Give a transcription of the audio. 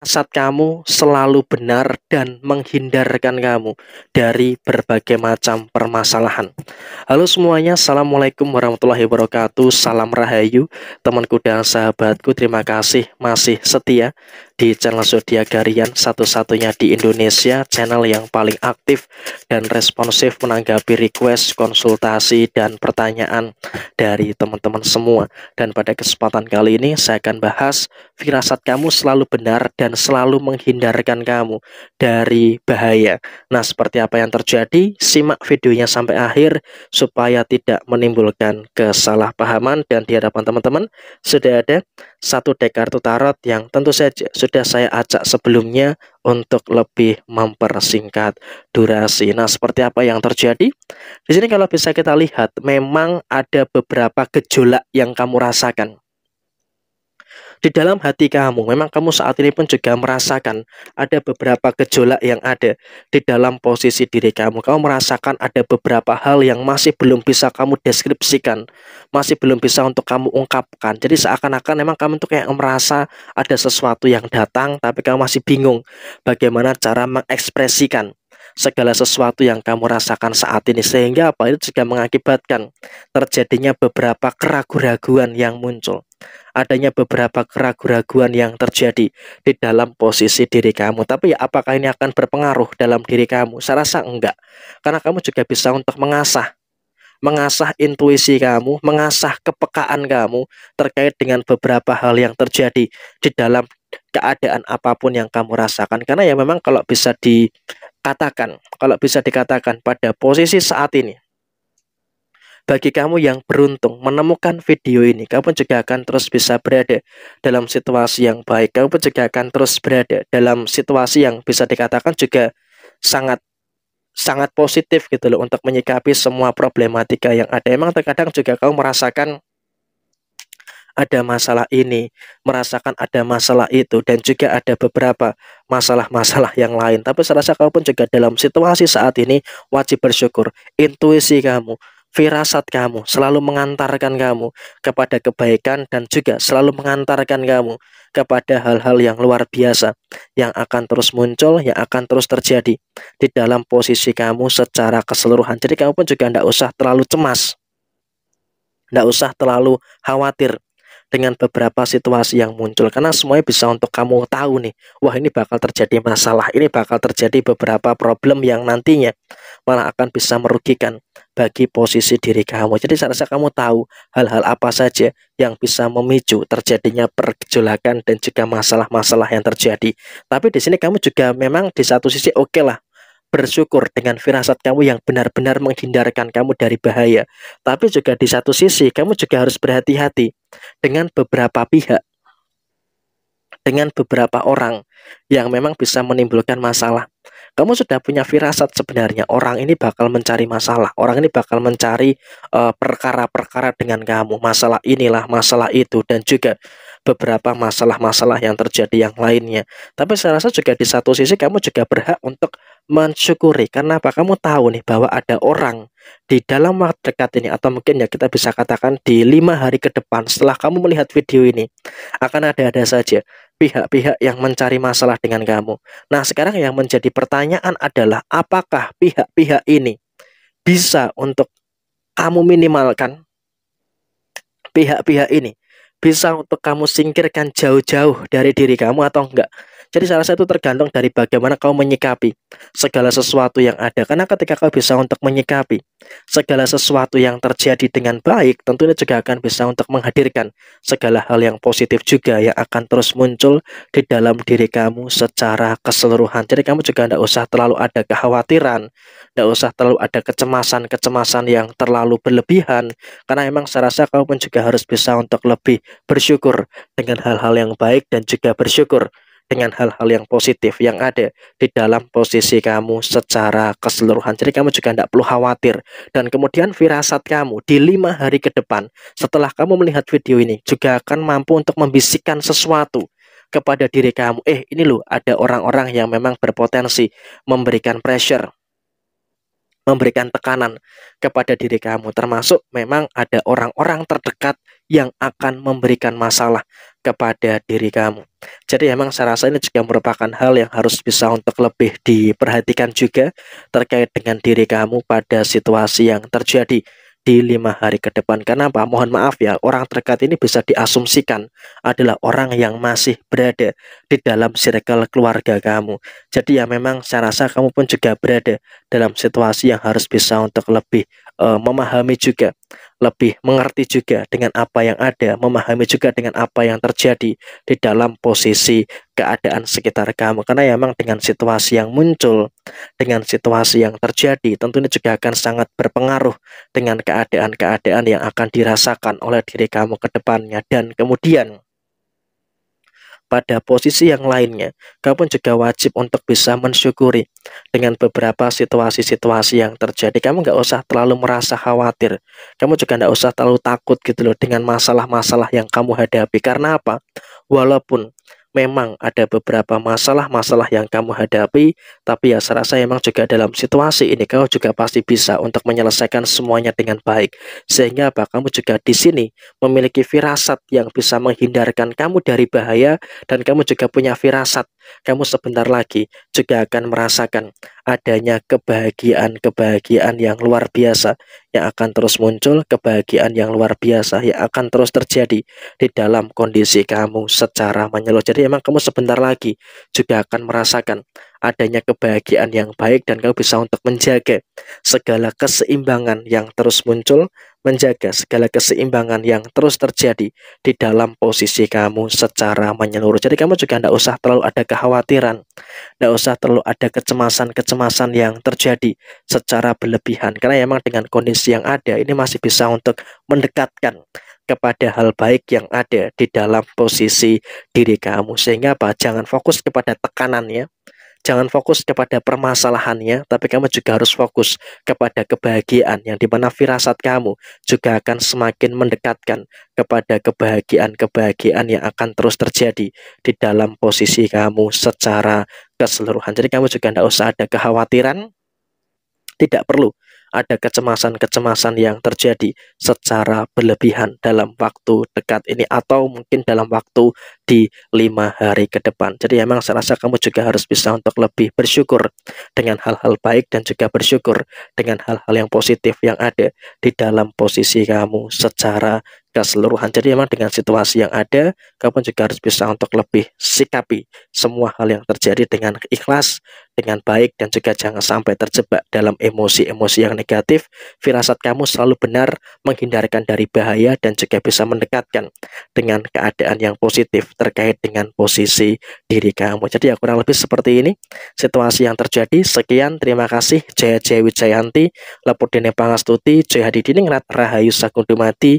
Asat kamu selalu benar dan menghindarkan kamu dari berbagai macam permasalahan. Halo semuanya, Assalamualaikum warahmatullahi wabarakatuh. Salam Rahayu, temanku dan sahabatku. Terima kasih masih setia di channel Zodiac Garian satu-satunya di Indonesia, channel yang paling aktif dan responsif menanggapi request, konsultasi, dan pertanyaan dari teman-teman semua. Dan pada kesempatan kali ini saya akan bahas firasat kamu selalu benar dan selalu menghindarkan kamu dari bahaya. Nah, seperti apa yang terjadi? Simak videonya sampai akhir supaya tidak menimbulkan kesalahpahaman dan di hadapan teman-teman sudah ada satu deck kartu tarot yang tentu saja sudah sudah saya acak sebelumnya untuk lebih mempersingkat durasi. Nah, seperti apa yang terjadi? Di sini kalau bisa kita lihat memang ada beberapa gejolak yang kamu rasakan di dalam hati kamu. Memang kamu saat ini pun juga merasakan ada beberapa gejolak yang ada di dalam posisi diri kamu. Kamu merasakan ada beberapa hal yang masih belum bisa kamu deskripsikan, masih belum bisa untuk kamu ungkapkan. Jadi seakan-akan memang kamu tuh kayak merasa ada sesuatu yang datang tapi kamu masih bingung bagaimana cara mengekspresikan segala sesuatu yang kamu rasakan saat ini sehingga apa itu juga mengakibatkan terjadinya beberapa keraguan keraguan yang muncul adanya beberapa keraguan keraguan yang terjadi di dalam posisi diri kamu tapi ya apakah ini akan berpengaruh dalam diri kamu saya rasa enggak karena kamu juga bisa untuk mengasah mengasah intuisi kamu, mengasah kepekaan kamu terkait dengan beberapa hal yang terjadi di dalam keadaan apapun yang kamu rasakan. Karena ya memang kalau bisa di katakan, kalau bisa dikatakan pada posisi saat ini. Bagi kamu yang beruntung menemukan video ini, kamu juga akan terus bisa berada dalam situasi yang baik. Kamu juga akan terus berada dalam situasi yang bisa dikatakan juga sangat sangat positif gitu loh untuk menyikapi semua problematika yang ada. Emang terkadang juga kamu merasakan ada masalah ini, merasakan ada masalah itu, dan juga ada beberapa masalah-masalah yang lain. Tapi saya rasa kamu pun juga dalam situasi saat ini wajib bersyukur. Intuisi kamu, firasat kamu selalu mengantarkan kamu kepada kebaikan dan juga selalu mengantarkan kamu kepada hal-hal yang luar biasa yang akan terus muncul, yang akan terus terjadi di dalam posisi kamu secara keseluruhan. Jadi kamu pun juga tidak usah terlalu cemas, tidak usah terlalu khawatir, dengan beberapa situasi yang muncul karena semuanya bisa untuk kamu tahu nih wah ini bakal terjadi masalah ini bakal terjadi beberapa problem yang nantinya malah akan bisa merugikan bagi posisi diri kamu jadi saya rasa kamu tahu hal-hal apa saja yang bisa memicu terjadinya pergejolakan dan juga masalah-masalah yang terjadi tapi di sini kamu juga memang di satu sisi oke okay lah bersyukur dengan firasat kamu yang benar-benar menghindarkan kamu dari bahaya. Tapi juga di satu sisi, kamu juga harus berhati-hati dengan beberapa pihak, dengan beberapa orang yang memang bisa menimbulkan masalah. Kamu sudah punya firasat sebenarnya orang ini bakal mencari masalah, orang ini bakal mencari eh, perkara-perkara uh, dengan kamu, masalah inilah, masalah itu, dan juga beberapa masalah-masalah yang terjadi yang lainnya. Tapi saya rasa juga di satu sisi kamu juga berhak untuk mensyukuri karena apa kamu tahu nih bahwa ada orang di dalam waktu dekat ini atau mungkin ya kita bisa katakan di lima hari ke depan setelah kamu melihat video ini akan ada-ada saja pihak-pihak yang mencari masalah dengan kamu. Nah sekarang yang menjadi pertanyaan adalah apakah pihak-pihak ini bisa untuk kamu minimalkan pihak-pihak ini bisa untuk kamu singkirkan jauh-jauh dari diri kamu atau enggak jadi salah satu tergantung dari bagaimana kau menyikapi segala sesuatu yang ada. Karena ketika kau bisa untuk menyikapi segala sesuatu yang terjadi dengan baik, tentunya juga akan bisa untuk menghadirkan segala hal yang positif juga yang akan terus muncul di dalam diri kamu secara keseluruhan. Jadi kamu juga tidak usah terlalu ada kekhawatiran, tidak usah terlalu ada kecemasan-kecemasan yang terlalu berlebihan. Karena emang saya rasa kau pun juga harus bisa untuk lebih bersyukur dengan hal-hal yang baik dan juga bersyukur dengan hal-hal yang positif yang ada di dalam posisi kamu secara keseluruhan. Jadi kamu juga tidak perlu khawatir. Dan kemudian firasat kamu di lima hari ke depan setelah kamu melihat video ini juga akan mampu untuk membisikkan sesuatu kepada diri kamu. Eh ini loh ada orang-orang yang memang berpotensi memberikan pressure memberikan tekanan kepada diri kamu. Termasuk memang ada orang-orang terdekat yang akan memberikan masalah kepada diri kamu. Jadi memang saya rasa ini juga merupakan hal yang harus bisa untuk lebih diperhatikan juga terkait dengan diri kamu pada situasi yang terjadi di lima hari ke depan. Kenapa? Mohon maaf ya, orang terdekat ini bisa diasumsikan adalah orang yang masih berada di dalam circle keluarga kamu. Jadi ya memang saya rasa kamu pun juga berada dalam situasi yang harus bisa untuk lebih uh, memahami juga, lebih mengerti juga dengan apa yang ada, memahami juga dengan apa yang terjadi di dalam posisi keadaan sekitar kamu. Karena ya memang dengan situasi yang muncul, dengan situasi yang terjadi, tentunya juga akan sangat berpengaruh dengan keadaan-keadaan yang akan dirasakan oleh diri kamu ke depannya dan kemudian pada posisi yang lainnya, kamu juga wajib untuk bisa mensyukuri dengan beberapa situasi-situasi yang terjadi. Kamu nggak usah terlalu merasa khawatir. Kamu juga nggak usah terlalu takut gitu loh dengan masalah-masalah yang kamu hadapi. Karena apa? Walaupun memang ada beberapa masalah-masalah yang kamu hadapi, tapi ya saya rasa memang juga dalam situasi ini kau juga pasti bisa untuk menyelesaikan semuanya dengan baik. Sehingga apa? Kamu juga di sini memiliki firasat yang bisa menghindarkan kamu dari bahaya dan kamu juga punya firasat kamu sebentar lagi juga akan merasakan adanya kebahagiaan-kebahagiaan yang luar biasa yang akan terus muncul, kebahagiaan yang luar biasa yang akan terus terjadi di dalam kondisi kamu secara menyeluruh. Jadi emang kamu sebentar lagi juga akan merasakan adanya kebahagiaan yang baik dan kamu bisa untuk menjaga segala keseimbangan yang terus muncul, menjaga segala keseimbangan yang terus terjadi di dalam posisi kamu secara menyeluruh. Jadi kamu juga tidak usah terlalu ada kekhawatiran, tidak usah terlalu ada kecemasan-kecemasan yang terjadi secara berlebihan. Karena memang dengan kondisi yang ada ini masih bisa untuk mendekatkan kepada hal baik yang ada di dalam posisi diri kamu. Sehingga apa? Jangan fokus kepada tekanannya, Jangan fokus kepada permasalahannya, tapi kamu juga harus fokus kepada kebahagiaan yang dimana firasat kamu juga akan semakin mendekatkan kepada kebahagiaan-kebahagiaan yang akan terus terjadi di dalam posisi kamu secara keseluruhan. Jadi kamu juga tidak usah ada kekhawatiran, tidak perlu ada kecemasan-kecemasan yang terjadi secara berlebihan dalam waktu dekat ini atau mungkin dalam waktu di lima hari ke depan. Jadi memang saya rasa kamu juga harus bisa untuk lebih bersyukur dengan hal-hal baik dan juga bersyukur dengan hal-hal yang positif yang ada di dalam posisi kamu secara keseluruhan. Jadi memang dengan situasi yang ada, kamu juga harus bisa untuk lebih sikapi semua hal yang terjadi dengan ikhlas, dengan baik, dan juga jangan sampai terjebak dalam emosi-emosi yang negatif. Firasat kamu selalu benar, menghindarkan dari bahaya, dan juga bisa mendekatkan dengan keadaan yang positif terkait dengan posisi diri kamu. Jadi ya kurang lebih seperti ini situasi yang terjadi. Sekian, terima kasih. Jaya Jaya Wijayanti, Lepudine Pangastuti, Jaya Didiningrat, Rahayu Sakundumati,